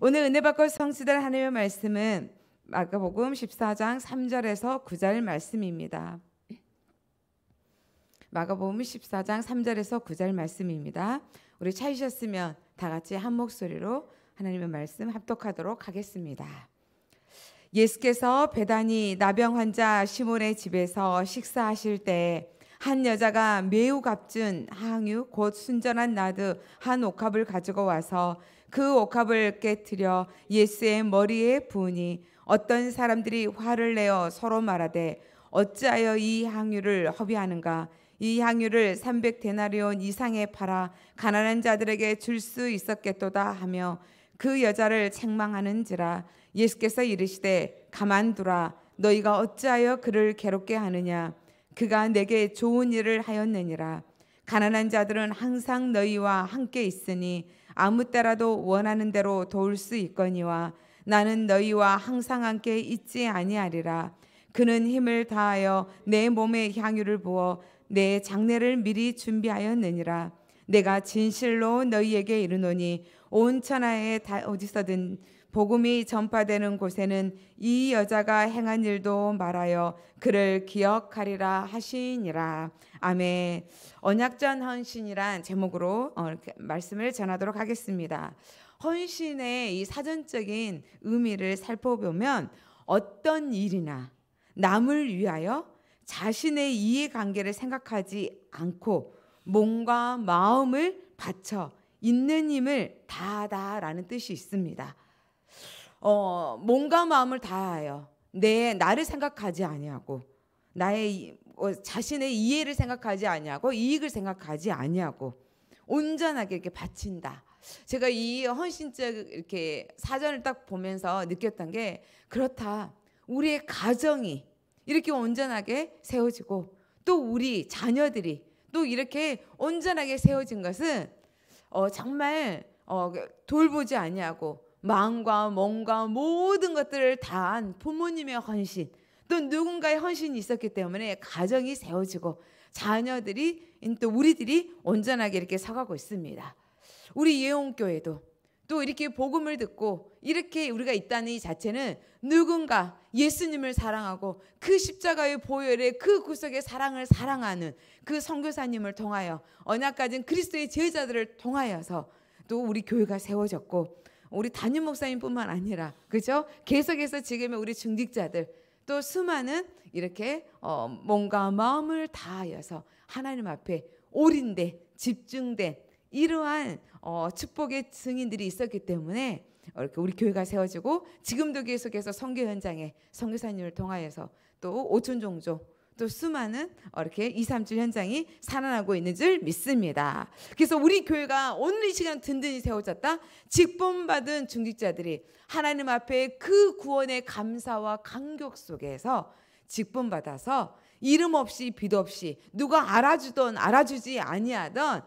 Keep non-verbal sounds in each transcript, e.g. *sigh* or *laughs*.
오늘 은혜 받고 성취될 하나님의 말씀은 마가복음 14장 3절에서 9절 말씀입니다. 마가복음 14장 3절에서 9절 말씀입니다. 우리 찾으셨으면 다 같이 한 목소리로 하나님의 말씀 합독하도록 하겠습니다. 예수께서 배단이 나병 환자 시몬의 집에서 식사하실 때 한 여자가 매우 값진 항유 곧 순전한 나드 한 옥합을 가지고 와서 그 옥합을 깨뜨려 예수의 머리에 부으니 어떤 사람들이 화를 내어 서로 말하되 어찌하여 이 향유를 허비하는가 이 향유를 3 0 0대나리온 이상에 팔아 가난한 자들에게 줄 수 있었겠도다 하며 그 여자를 책망하는지라 예수께서 이르시되 가만두라 너희가 어찌하여 그를 괴롭게 하느냐 그가 내게 좋은 일을 하였느니라 가난한 자들은 항상 너희와 함께 있으니 아무 때라도 원하는 대로 도울 수 있거니와 나는 너희와 항상 함께 있지 아니하리라. 그는 힘을 다하여 내 몸에 향유를 부어 내 장례를 미리 준비하였느니라. 내가 진실로 너희에게 이르노니 온 천하에 다 어디서든 복음이 전파되는 곳에는 이 여자가 행한 일도 말하여 그를 기억하리라 하시니라. 아멘. 언약전 헌신이란 제목으로 어, 말씀을 전하도록 하겠습니다. 헌신의 이 사전적인 의미를 살펴보면 어떤 일이나 남을 위하여 자신의 이해관계를 생각하지 않고 몸과 마음을 바쳐 있는 힘을 다하다라는 뜻이 있습니다. 어, 몸과 마음을 다하여 내 나를 생각하지 아니하고 나의 어, 자신의 이해를 생각하지 아니하고 이익을 생각하지 아니하고 온전하게 이렇게 바친다. 제가 이 헌신적 이렇게 사전을 딱 보면서 느꼈던 게 그렇다. 우리의 가정이 이렇게 온전하게 세워지고 또 우리 자녀들이 또 이렇게 온전하게 세워진 것은 어, 정말 어, 돌보지 아니하고 마음과 몸과 모든 것들을 다한 부모님의 헌신 또 누군가의 헌신이 있었기 때문에 가정이 세워지고 자녀들이 또 우리들이 온전하게 이렇게 서가고 있습니다. 우리 예원교회도 또 이렇게 복음을 듣고 이렇게 우리가 있다는 이 자체는 누군가 예수님을 사랑하고 그 십자가의 보혈의 그 구속의 사랑을 사랑하는 그 선교사님을 통하여 언약가진 그리스도의 제자들을 통하여서 또 우리 교회가 세워졌고 우리 담임 목사님뿐만 아니라 그죠? 계속해서 지금의 우리 중직자들 또 수많은 이렇게 어, 몸과 마음을 다하여서 하나님 앞에 올인된 집중된 이러한 어, 축복의 증인들이 있었기 때문에 이렇게 우리 교회가 세워지고 지금도 계속해서 선교 현장에 선교사님을 통하여서 또 오촌 종족 또 수많은 어, 이렇게 2, 3주 현장이 살아나고 있는 줄 믿습니다. 그래서 우리 교회가 오늘 이 시간 든든히 세워졌다. 직범받은 중직자들이 하나님 앞에 그 구원의 감사와 감격 속에서 직범받아서 이름 없이 빛 없이 누가 알아주던 알아주지 아니하던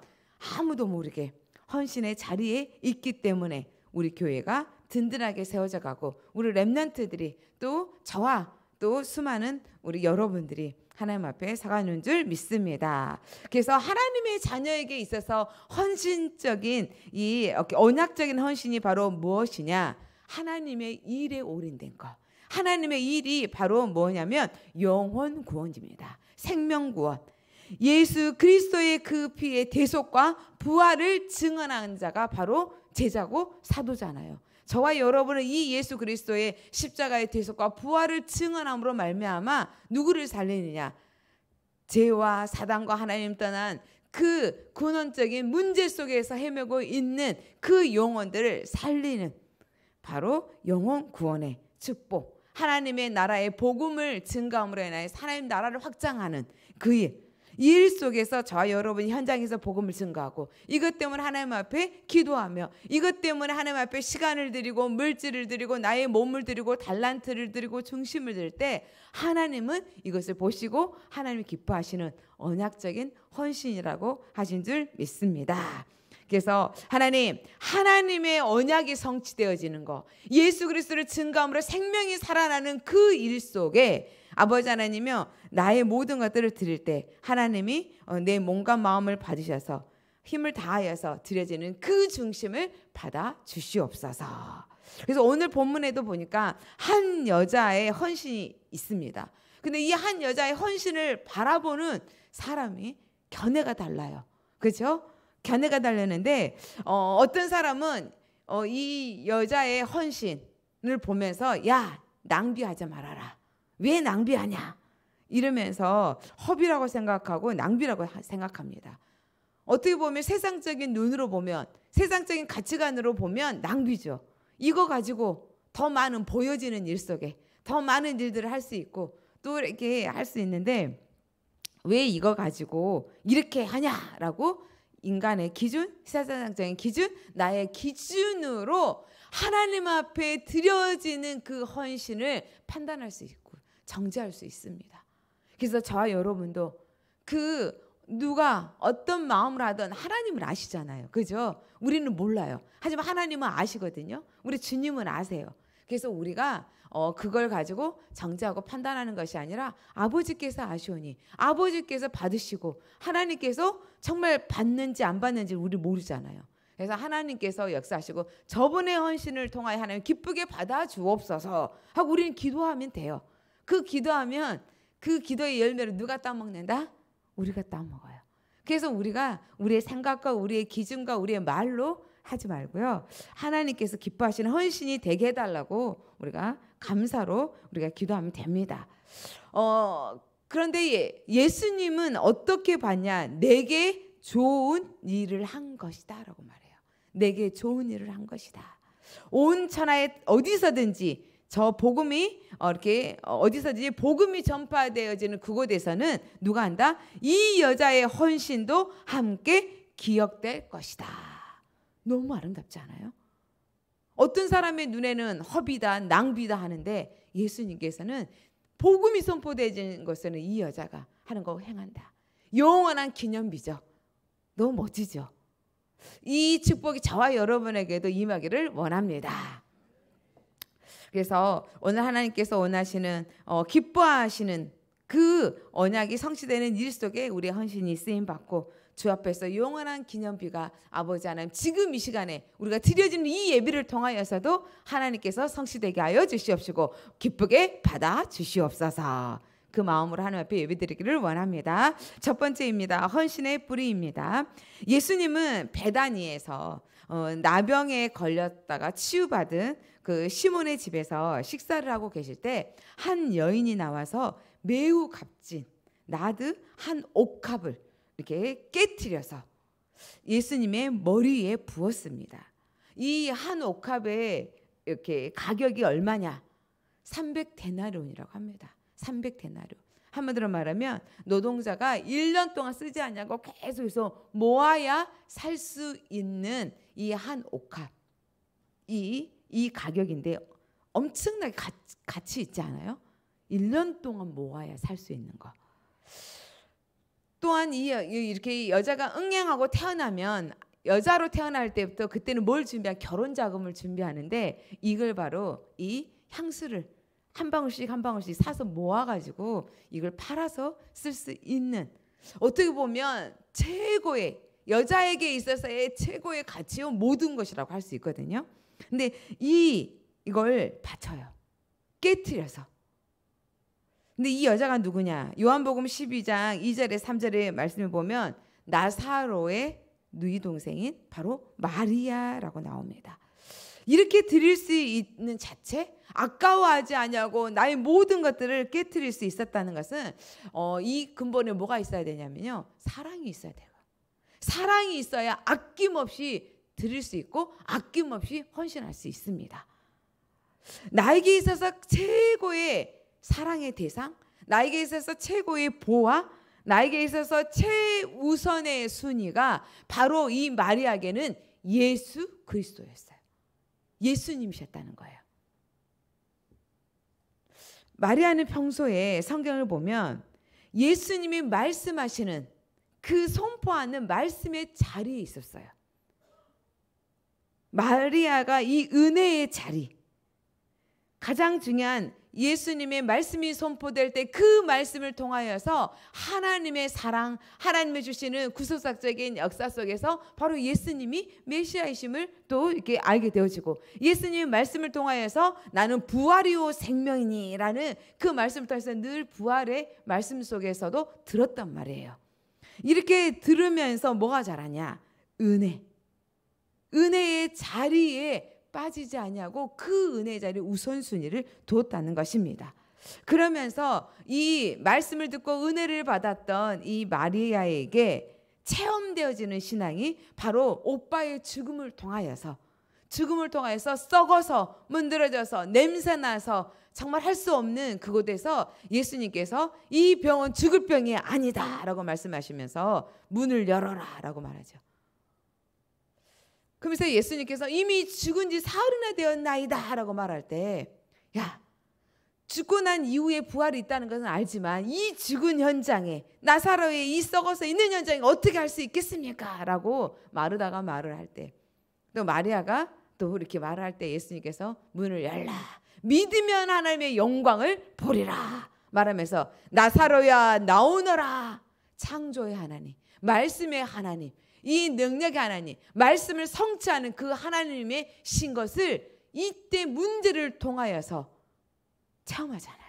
아무도 모르게 헌신의 자리에 있기 때문에 우리 교회가 든든하게 세워져 가고 우리 랩런트들이 또 저와 또 수많은 우리 여러분들이 하나님 앞에 사가는 줄 믿습니다. 그래서 하나님의 자녀에게 있어서 헌신적인 이 언약적인 헌신이 바로 무엇이냐? 하나님의 일에 올인된 것. 하나님의 일이 바로 뭐냐면 영혼 구원입니다. 생명 구원. 예수 그리스도의 그 피의 대속과 부활을 증언하 자가 바로 제자고 사도잖아요. 저와 여러분은 이 예수 그리스도의 십자가의 대속과 부활을 증언함으로 말미암아 누구를 살리느냐? 죄와 사단과 하나님 떠난 그 근원적인 문제 속에서 헤매고 있는 그 영혼들을 살리는 바로 영혼 구원의 축복. 하나님의 나라의 복음을 증가함으로 인하여 하나님 나라를 확장하는 그 일. 이일 속에서 저와 여러분이 현장에서 복음을 증거하고 이것 때문에 하나님 앞에 기도하며 이것 때문에 하나님 앞에 시간을 드리고 물질을 드리고 나의 몸을 드리고 달란트를 드리고 중심을 들 때 하나님은 이것을 보시고 하나님이 기뻐하시는 언약적인 헌신이라고 하신 줄 믿습니다. 그래서 하나님 하나님의 언약이 성취되어지는 거 예수 그리스도를 증거함으로 생명이 살아나는 그 일 속에 아버지 하나님이요 나의 모든 것들을 드릴 때 하나님이 어, 내 몸과 마음을 받으셔서 힘을 다하여서 드려지는 그 중심을 받아 주시옵소서. 그래서 오늘 본문에도 보니까 한 여자의 헌신이 있습니다. 근데 이 한 여자의 헌신을 바라보는 사람이 견해가 달라요. 그렇죠? 견해가 달렸는데 어, 어떤 사람은 어, 이 여자의 헌신을 보면서 야 낭비하지 말아라. 왜 낭비하냐? 이러면서 허비라고 생각하고 낭비라고 생각합니다. 어떻게 보면 세상적인 눈으로 보면 세상적인 가치관으로 보면 낭비죠. 이거 가지고 더 많은 보여지는 일 속에 더 많은 일들을 할 수 있고 또 이렇게 할 수 있는데 왜 이거 가지고 이렇게 하냐라고 인간의 기준, 세상적인 기준, 나의 기준으로 하나님 앞에 드려지는 그 헌신을 판단할 수 있고 정지할수 있습니다. 그래서 저와 여러분도 그 누가 어떤 마음을 하든 하나님을 아시잖아요. 그죠? 우리는 몰라요. 하지만 하나님은 아시거든요. 우리 주님은 아세요. 그래서 우리가 어, 그걸 가지고 정죄하고 판단하는 것이 아니라 아버지께서 아시오니 아버지께서 받으시고 하나님께서 정말 받는지 안 받는지 우리 모르잖아요. 그래서 하나님께서 역사하시고 저분의 헌신을 통하여 하나님 기쁘게 받아 주옵소서 하고 우리는 기도하면 돼요. 그 기도하면 그 기도의 열매를 누가 따먹는다? 우리가 따먹어요. 그래서 우리가 우리의 생각과 우리의 기준과 우리의 말로 하지 말고요. 하나님께서 기뻐하시는 헌신이 되게 해달라고 우리가 감사로 우리가 기도하면 됩니다. 어, 그런데 예, 예수님은 어떻게 봤냐? 내게 좋은 일을 한 것이다. 라고 말해요. 내게 좋은 일을 한 것이다. 온 천하에 어디서든지 저 복음이 어, 이렇게 어, 어디서든지 복음이 전파되어지는 그곳에서는 누가 한다? 이 여자의 헌신도 함께 기억될 것이다. 너무 아름답지 않아요? 어떤 사람의 눈에는 허비다, 낭비다 하는데 예수님께서는 복음이 선포되는 것에는 이 여자가 하는 거 행한다. 영원한 기념비죠. 너무 멋지죠. 이 축복이 저와 여러분에게도 임하기를 원합니다. 그래서 오늘 하나님께서 원하시는 어, 기뻐하시는 그 언약이 성취되는 일 속에 우리의 헌신이 쓰임 받고 주 앞에서 영원한 기념비가 아버지 하나님 지금 이 시간에 우리가 드려지는 이 예비를 통하여서도 하나님께서 성취되게 하여 주시옵시고 기쁘게 받아 주시옵소서. 그 마음으로 하나님 앞에 예배드리기를 원합니다. 첫 번째입니다. 헌신의 뿌리입니다. 예수님은 베다니에서 어, 나병에 걸렸다가 치유받은 그 시몬의 집에서 식사를 하고 계실 때 한 여인이 나와서 매우 값진 나드 한 옥합을 이렇게 깨뜨려서 예수님의 머리에 부었습니다. 이 한 옥합의 이렇게 가격이 얼마냐? 300 데나리온이라고 합니다. 300데나루. 한마디로 말하면 노동자가 1년 동안 쓰지 않냐고 계속해서 모아야 살 수 있는 이한 옥합. 이, 이 가격인데 엄청나게 가, 가치 있지 않아요? 1년 동안 모아야 살 수 있는 거. 또한 이, 이렇게 여자가 응양하고 태어나면 여자로 태어날 때부터 그때는 뭘 준비한 결혼 자금을 준비하는데 이걸 바로 이 향수를 한 방울씩 한 방울씩 사서 모아가지고 이걸 팔아서 쓸 수 있는 어떻게 보면 최고의 여자에게 있어서의 최고의 가치와 모든 것이라고 할 수 있거든요. 근데 이 이걸 바쳐요. 깨뜨려서. 근데 이 여자가 누구냐? 요한복음 12장 2절에 3절의 말씀을 보면 나사로의 누이 동생인 바로 마리아라고 나옵니다. 이렇게 드릴 수 있는 자체 아까워하지 아니하고 나의 모든 것들을 깨뜨릴 수 있었다는 것은 어, 이 근본에 뭐가 있어야 되냐면요 사랑이 있어야 돼요 사랑이 있어야 아낌없이 드릴 수 있고 아낌없이 헌신할 수 있습니다 나에게 있어서 최고의 사랑의 대상 나에게 있어서 최고의 보화 나에게 있어서 최우선의 순위가 바로 이 마리아에게는 예수 그리스도였어요. 예수님이셨다는 거예요. 마리아는 평소에 성경을 보면 예수님이 말씀하시는 그 선포하는 말씀의 자리에 있었어요. 마리아가 이 은혜의 자리, 가장 중요한 예수님의 말씀이 선포될 때 그 말씀을 통하여서 하나님의 사랑, 하나님의 주시는 구속사적인 역사 속에서 바로 예수님이 메시아이심을 또 이렇게 알게 되어지고 예수님의 말씀을 통하여서 나는 부활이요 생명이니라는 그 말씀을 통해서 늘 부활의 말씀 속에서도 들었단 말이에요. 이렇게 들으면서 뭐가 잘하냐 은혜. 은혜의 자리에 빠지지 아니하고 그 은혜 자리 우선순위를 뒀다는 것입니다. 그러면서 이 말씀을 듣고 은혜를 받았던 이 마리아에게 체험되어지는 신앙이 바로 오빠의 죽음을 통하여서 죽음을 통하여서 썩어서 문드러져서 냄새나서 정말 할 수 없는 그곳에서 예수님께서 이 병은 죽을 병이 아니다라고 말씀하시면서 문을 열어라라고 말하죠. 그러면서 예수님께서 이미 죽은 지 사흘이나 되었나이다 라고 말할 때, 야, 죽고 난 이후에 부활이 있다는 것은 알지만 이 죽은 현장에 나사로에이 썩어서 있는 현장에 어떻게 할 수 있겠습니까? 라고 마르다가 말을 할 때, 또 마리아가 또 이렇게 말을 할 때 예수님께서 문을 열라. 믿으면 하나님의 영광을 보리라. 말하면서 나사로야 나오너라. 창조의 하나님, 말씀의 하나님, 이 능력의 하나님, 말씀을 성취하는 그 하나님의 신 것을 이때 문제를 통하여서 체험하잖아요.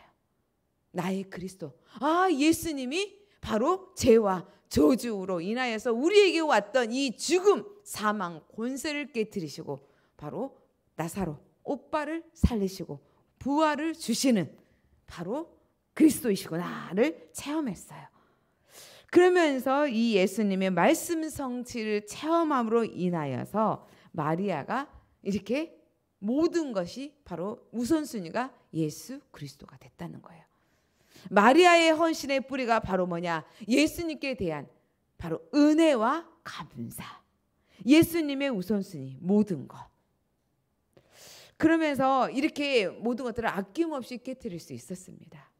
나의 그리스도. 아, 예수님이 바로 죄와 저주로 인하여서 우리에게 왔던 이 죽음, 사망, 권세를 깨뜨리시고 바로 나사로, 오빠를 살리시고 부활을 주시는 바로 그리스도이시고나를 체험했어요. 그러면서 이 예수님의 말씀 성취를 체험함으로 인하여서 마리아가 이렇게 모든 것이 바로 우선순위가 예수 그리스도가 됐다는 거예요. 마리아의 헌신의 뿌리가 바로 뭐냐? 예수님께 대한 바로 은혜와 감사. 예수님의 우선순위, 모든 것. 그러면서 이렇게 모든 것들을 아낌없이 깨뜨릴 수 있었습니다.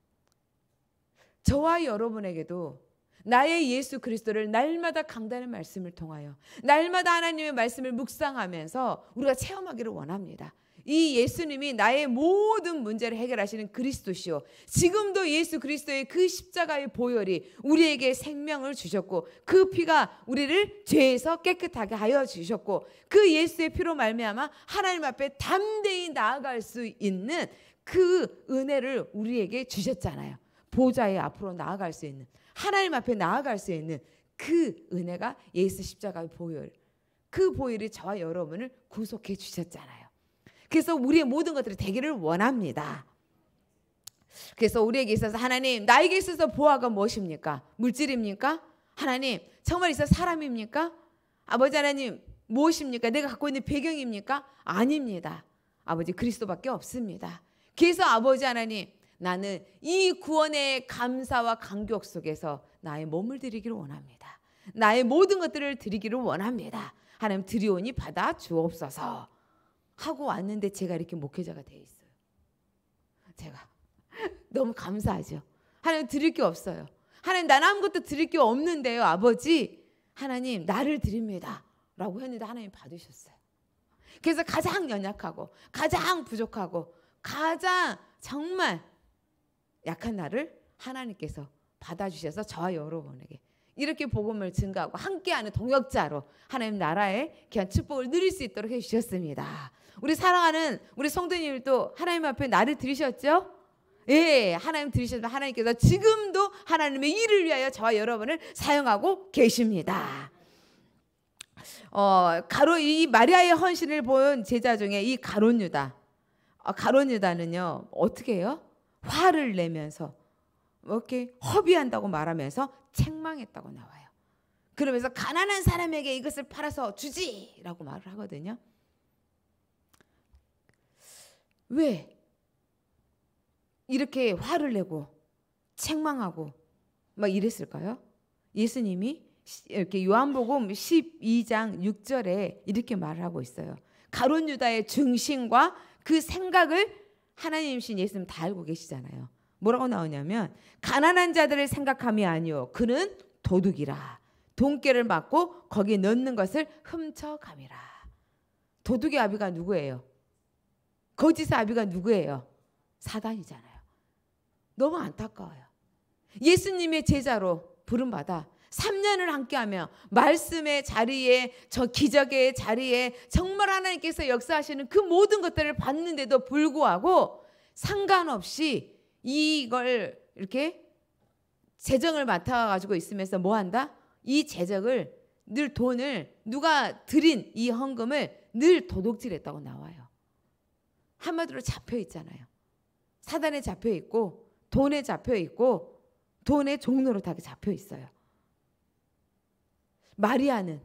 저와 여러분에게도 나의 예수 그리스도를 날마다 강단의 말씀을 통하여 날마다 하나님의 말씀을 묵상하면서 우리가 체험하기를 원합니다. 이 예수님이 나의 모든 문제를 해결하시는 그리스도시요. 지금도 예수 그리스도의 그 십자가의 보혈이 우리에게 생명을 주셨고 그 피가 우리를 죄에서 깨끗하게 하여 주셨고 그 예수의 피로 말미암아 하나님 앞에 담대히 나아갈 수 있는 그 은혜를 우리에게 주셨잖아요. 보좌에 앞으로 나아갈 수 있는 하나님 앞에 나아갈 수 있는 그 은혜가 예수 십자가의 보혈. 그 보혈이 저와 여러분을 구속해 주셨잖아요. 그래서 우리의 모든 것들이 되기를 원합니다. 그래서 우리에게 있어서 하나님, 나에게 있어서 보아가 무엇입니까? 물질입니까? 하나님, 정말 있어 사람입니까? 아버지 하나님, 무엇입니까? 내가 갖고 있는 배경입니까? 아닙니다. 아버지 그리스도밖에 없습니다. 그래서 아버지 하나님, 나는 이 구원의 감사와 감격 속에서 나의 몸을 드리기를 원합니다. 나의 모든 것들을 드리기를 원합니다. 하나님 드리오니 받아 주옵소서 하고 왔는데 제가 이렇게 목회자가 돼 있어요. 제가 *laughs* 너무 감사하죠. 하나님 드릴 게 없어요. 하나님 난 아무것도 드릴 게 없는데요. 아버지 하나님 나를 드립니다. 라고 했는데 하나님 받으셨어요. 그래서 가장 연약하고 가장 부족하고 가장 정말 약한 나를 하나님께서 받아주셔서 저와 여러분에게 이렇게 복음을 증가하고 함께하는 동역자로 하나님 나라의 귀한 축복을 누릴 수 있도록 해주셨습니다. 우리 사랑하는 우리 성도님도 하나님 앞에 나를 들으셨죠? 예, 하나님 들으셨다. 하나님께서 지금도 하나님의 일을 위하여 저와 여러분을 사용하고 계십니다. 어, 가로 이 마리아의 헌신을 본 제자 중에 이 가론 유다. 아, 가론 유다는요. 어떻게 해요? 화를 내면서 뭐 이렇게 허비한다고 말하면서 책망했다고 나와요. 그러면서 가난한 사람에게 이것을 팔아서 주지라고 말을 하거든요. 왜 이렇게 화를 내고 책망하고 막 이랬을까요? 예수님이 이렇게 요한복음 12장 6절에 이렇게 말을 하고 있어요. 가론 유다의 중심과 그 생각을 하나님이신 예수님 다 알고 계시잖아요. 뭐라고 나오냐면 가난한 자들을 생각함이 아니요 그는 도둑이라 돈깨를 맞고 거기에 넣는 것을 훔쳐감이라. 도둑의 아비가 누구예요? 거짓의 아비가 누구예요? 사단이잖아요. 너무 안타까워요. 예수님의 제자로 부름받아 3년을 함께하며 말씀의 자리에 저 기적의 자리에 정말 하나님께서 역사하시는 그 모든 것들을 봤는데도 불구하고 상관없이 이걸 이렇게 재정을 맡아 가지고 있으면서 뭐 한다? 이 재정을 늘 돈을 누가 드린 이 헌금을 늘 도둑질했다고 나와요. 한마디로 잡혀 있잖아요. 사단에 잡혀 있고 돈에 잡혀 있고 돈의 종로로 다 잡혀 있어요. 마리아는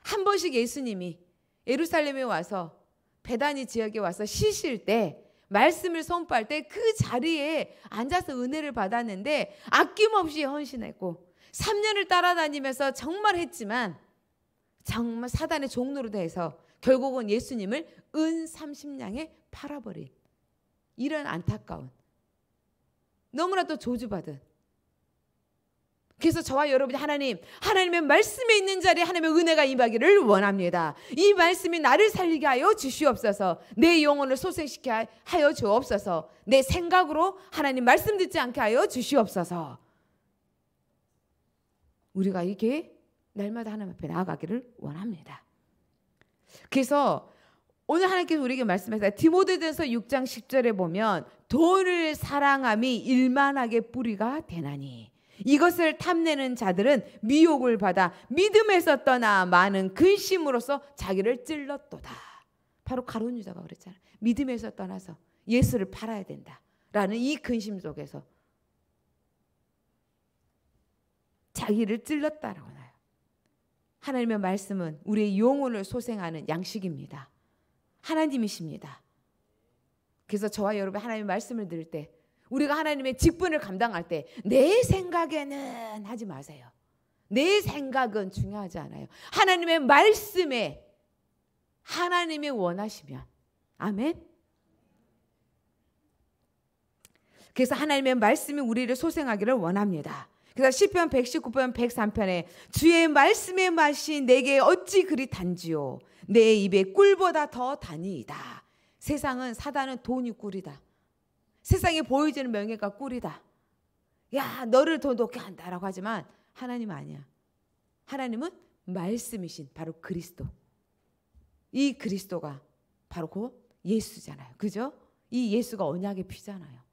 한 번씩 예수님이 예루살렘에 와서 배단이 지역에 와서 쉬실 때 말씀을 선포할 때그 자리에 앉아서 은혜를 받았는데 아낌없이 헌신했고 3년을 따라다니면서 정말 했지만 정말 사단의 종로로 돼서 결국은 예수님을 은 30냥에 팔아버린 이런 안타까운 너무나도 조주받은 그래서 저와 여러분이 하나님, 하나님의 말씀에 있는 자리에 하나님의 은혜가 임하기를 원합니다. 이 말씀이 나를 살리게 하여 주시옵소서, 내 영혼을 소생시켜 하여 주옵소서, 내 생각으로 하나님 말씀 듣지 않게 하여 주시옵소서. 우리가 이게 날마다 하나님 앞에 나아가기를 원합니다. 그래서 오늘 하나님께서 우리에게 말씀하셨어 디모데전서 6장 10절에 보면 돈을 사랑함이 일만하게 뿌리가 되나니 이것을 탐내는 자들은 미혹을 받아 믿음에서 떠나 많은 근심으로서 자기를 찔렀도다. 바로 가론 유다가 그랬잖아. 믿음에서 떠나서 예수를 팔아야 된다라는 이 근심 속에서 자기를 찔렀다라고 나요. 하나님의 말씀은 우리의 영혼을 소생하는 양식입니다. 하나님이십니다. 그래서 저와 여러분 하나님의 말씀을 들을 때 우리가 하나님의 직분을 감당할 때 내 생각에는 하지 마세요. 내 생각은 중요하지 않아요. 하나님의 말씀에 하나님이 원하시면 아멘. 그래서 하나님의 말씀이 우리를 소생하기를 원합니다. 그래서 1 0편 119편 103편에 주의 말씀의 맛이 내게 어찌 그리 단지요 내 입에 꿀보다 더 단이이다. 세상은 사단은 돈이 꿀이다. 세상에 보여지는 명예가 꿀이다. 야, 너를 더 높게 한다라고 하지만 하나님 아니야. 하나님은 말씀이신 바로 그리스도. 이 그리스도가 바로 그 예수잖아요. 그죠? 이 예수가 언약의 피잖아요.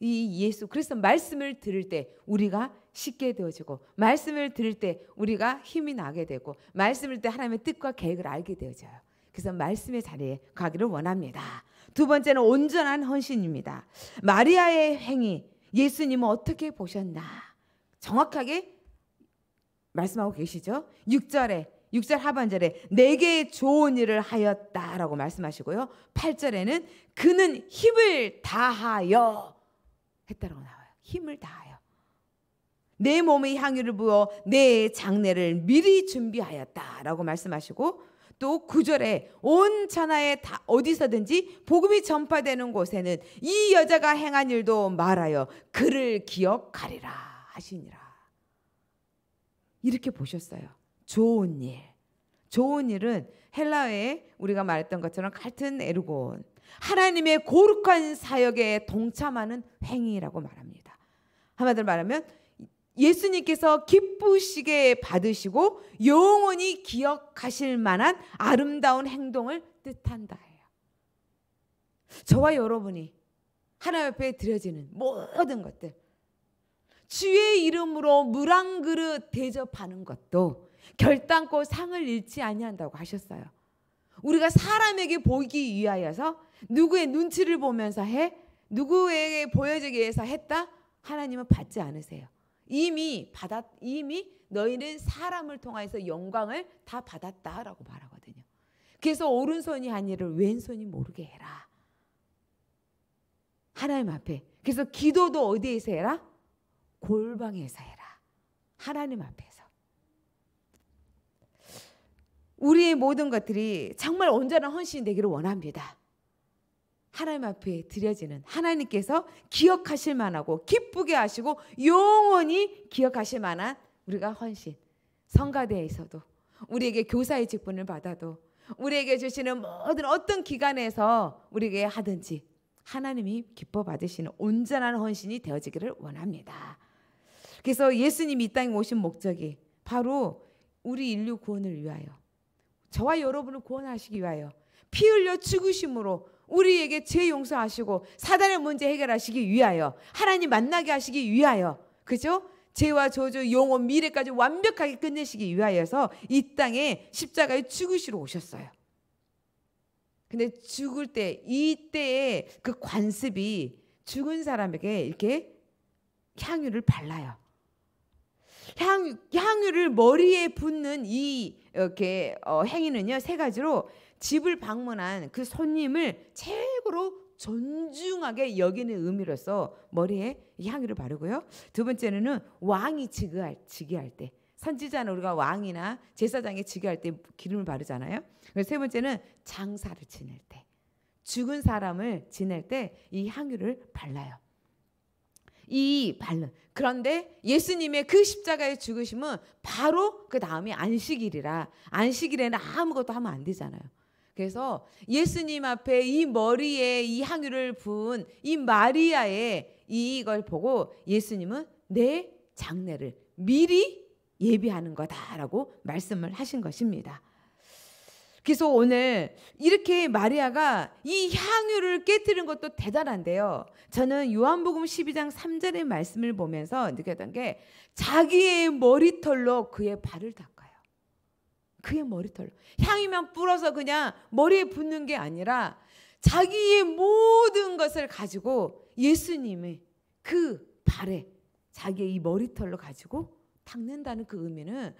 이 예수 그래서 말씀을 들을 때 우리가 쉽게 되어지고 말씀을 들을 때 우리가 힘이 나게 되고 말씀을 때 하나님의 뜻과 계획을 알게 되어져요. 그래서 말씀의 자리에 가기를 원합니다. 두 번째는 온전한 헌신입니다. 마리아의 행위, 예수님은 어떻게 보셨나? 정확하게 말씀하고 계시죠? 6절에 6절 하반절에 내게 좋은 일을 하였다라고 말씀하시고요. 8절에는 그는 힘을 다하여 했다라고 나와요. 힘을 다하여 내 몸에 향유를 부어 내 장례를 미리 준비하였다라고 말씀하시고 또 9절에 온 천하에 다 어디서든지 복음이 전파되는 곳에는 이 여자가 행한 일도 말하여 그를 기억하리라 하시니라. 이렇게 보셨어요. 좋은 일. 좋은 일은 헬라어에 우리가 말했던 것처럼 칼튼 에르곤. 하나님의 고룩한 사역에 동참하는 행위라고 말합니다. 한마디로 말하면 예수님께서 기쁘시게 받으시고 영원히 기억하실 만한 아름다운 행동을 뜻한다. 저와 여러분이 하나님 앞에 드려지는 모든 것들 주의 이름으로 물 한 그릇 대접하는 것도 결단코 상을 잃지 아니한다고 하셨어요. 우리가 사람에게 보기 위하여서 누구의 눈치를 보면서 해 누구에게 보여지기 위해서 했다 하나님은 받지 않으세요. 이미 받았 이미 너희는 사람을 통하여서 영광을 다 받았다라고 말하거든요. 그래서 오른손이 한 일을 왼손이 모르게 해라. 하나님 앞에. 그래서 기도도 어디에서 해라? 골방에서 해라. 하나님 앞에서. 우리의 모든 것들이 정말 온전한 헌신이 되기를 원합니다. 하나님 앞에 드려지는 하나님께서 기억하실 만하고 기쁘게 하시고 영원히 기억하실 만한 우리가 헌신. 성가대에서도 우리에게 교사의 직분을 받아도 우리에게 주시는 모든 어떤 기관에서 우리에게 하든지 하나님이 기뻐 받으시는 온전한 헌신이 되어지기를 원합니다. 그래서 예수님이 이 땅에 오신 목적이 바로 우리 인류 구원을 위하여 저와 여러분을 구원하시기 위하여 피 흘려 죽으심으로 우리에게 죄 용서하시고 사단의 문제 해결하시기 위하여 하나님 만나게 하시기 위하여 그죠? 죄와 저주, 영혼, 미래까지 완벽하게 끝내시기 위하여서 이 땅에 십자가에 죽으시러 오셨어요. 근데 죽을 때 이때의 그 관습이 죽은 사람에게 이렇게 향유를 발라요. 향 향유를 머리에 붓는 이 이렇게 어, 행위는요 세 가지로 집을 방문한 그 손님을 최고로 존중하게 여기는 의미로서 머리에 향유를 바르고요. 두 번째는 왕이 즉위할, 즉위할 때 선지자는 우리가 왕이나 제사장이 즉위할 때 기름을 바르잖아요. 세 번째는 장사를 지낼 때 죽은 사람을 지낼 때 이 향유를 발라요. 이 발른 그런데 예수님의 그 십자가의 죽으심은 바로 그 다음이 안식일이라 안식일에는 아무것도 하면 안 되잖아요. 그래서 예수님 앞에 이 머리에 이 향유를 부은 이 마리아의 이걸 보고 예수님은 내 장례를 미리 예비하는 거다라고 말씀을 하신 것입니다. 그래서 오늘 이렇게 마리아가 이 향유를 깨뜨린 것도 대단한데요. 저는 요한복음 12장 3절의 말씀을 보면서 느꼈던 게 자기의 머리털로 그의 발을 닦아. 그의 머리털로 향이면 불어서 그냥 머리에 붙는 게 아니라 자기의 모든 것을 가지고 예수님의 그 발에 자기의 이 머리털로 가지고 닦는다는 그 의미는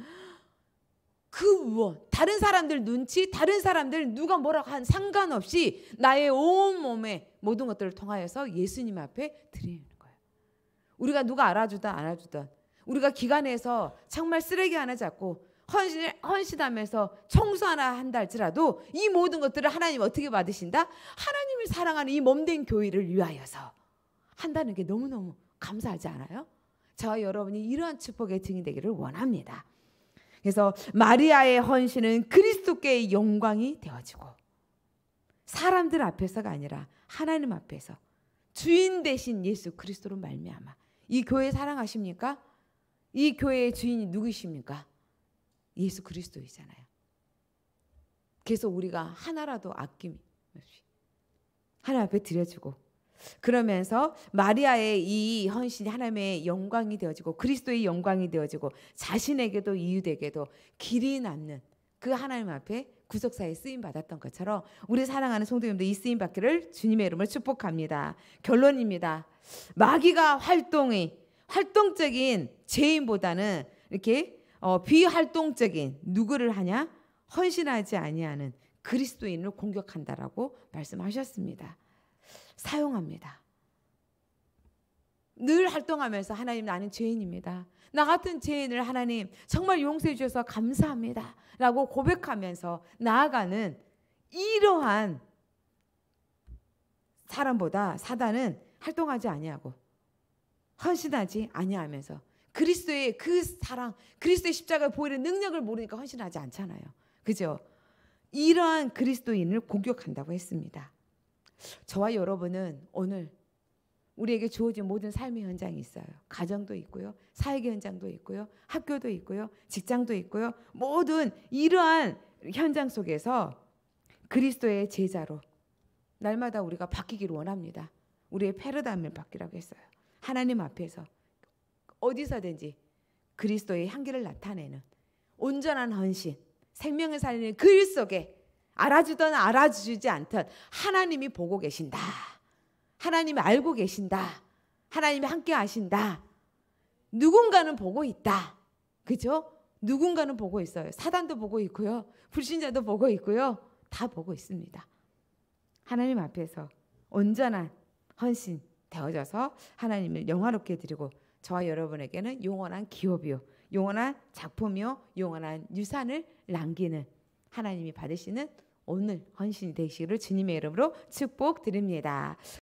그 우원, 다른 사람들 눈치, 다른 사람들 누가 뭐라고 한 상관없이 나의 온몸에 모든 것들을 통하여서 예수님 앞에 드리는 거예요. 우리가 누가 알아주다, 안아주다, 우리가 기관에서 정말 쓰레기 하나 잡고 헌신, 헌신하면서 청소 하나 한다 할지라도 이 모든 것들을 하나님 어떻게 받으신다? 하나님을 사랑하는 이 몸된 교회를 위하여서 한다는 게 너무너무 감사하지 않아요? 저와 여러분이 이러한 축복의 증인 되기를 원합니다. 그래서 마리아의 헌신은 그리스도께의 영광이 되어지고 사람들 앞에서가 아니라 하나님 앞에서 주인 대신 예수 그리스도로 말미암아 이 교회 사랑하십니까? 이 교회의 주인이 누구십니까? 예수 그리스도이잖아요. 그래서 우리가 하나라도 아낌없이 하나 앞에 드려주고 그러면서 마리아의 이 헌신이 하나님의 영광이 되어지고 그리스도의 영광이 되어지고 자신에게도 이웃에게도 길이 남는 그 하나님 앞에 구속사에 쓰임 받았던 것처럼 우리 사랑하는 성도님들 이 쓰임 받기를 주님의 이름을 축복합니다. 결론입니다. 마귀가 활동이 활동적인 죄인보다는 이렇게 어, 비활동적인 누구를 하냐? 헌신하지 아니하는 그리스도인을 공격한다라고 말씀하셨습니다. 사용합니다. 늘 활동하면서 하나님 나는 죄인입니다. 나 같은 죄인을 하나님 정말 용서해 주셔서 감사합니다. 라고 고백하면서 나아가는 이러한 사람보다 사단은 활동하지 아니하고 헌신하지 아니하면서 그리스도의 그 사랑, 그리스도의 십자가 보이는 능력을 모르니까 헌신하지 않잖아요. 그죠? 이러한 그리스도인을 공격한다고 했습니다. 저와 여러분은 오늘 우리에게 주어진 모든 삶의 현장이 있어요. 가정도 있고요. 사회계 현장도 있고요. 학교도 있고요. 직장도 있고요. 모든 이러한 현장 속에서 그리스도의 제자로 날마다 우리가 바뀌기를 원합니다. 우리의 패러다임을 바뀌라고 했어요. 하나님 앞에서 어디서든지 그리스도의 향기를 나타내는 온전한 헌신, 생명을 살리는 그일 속에 알아주던 알아주지 않던 하나님이 보고 계신다. 하나님이 알고 계신다. 하나님이 함께 하신다. 누군가는 보고 있다. 그죠? 누군가는 보고 있어요. 사단도 보고 있고요. 불신자도 보고 있고요. 다 보고 있습니다. 하나님 앞에서 온전한 헌신 되어져서 하나님을 영화롭게 드리고 저와 여러분에게는 영원한 기업이요, 영원한 작품이요, 영원한 유산을 남기는 하나님이 받으시는 오늘 헌신이 되시기를 주님의 이름으로 축복드립니다.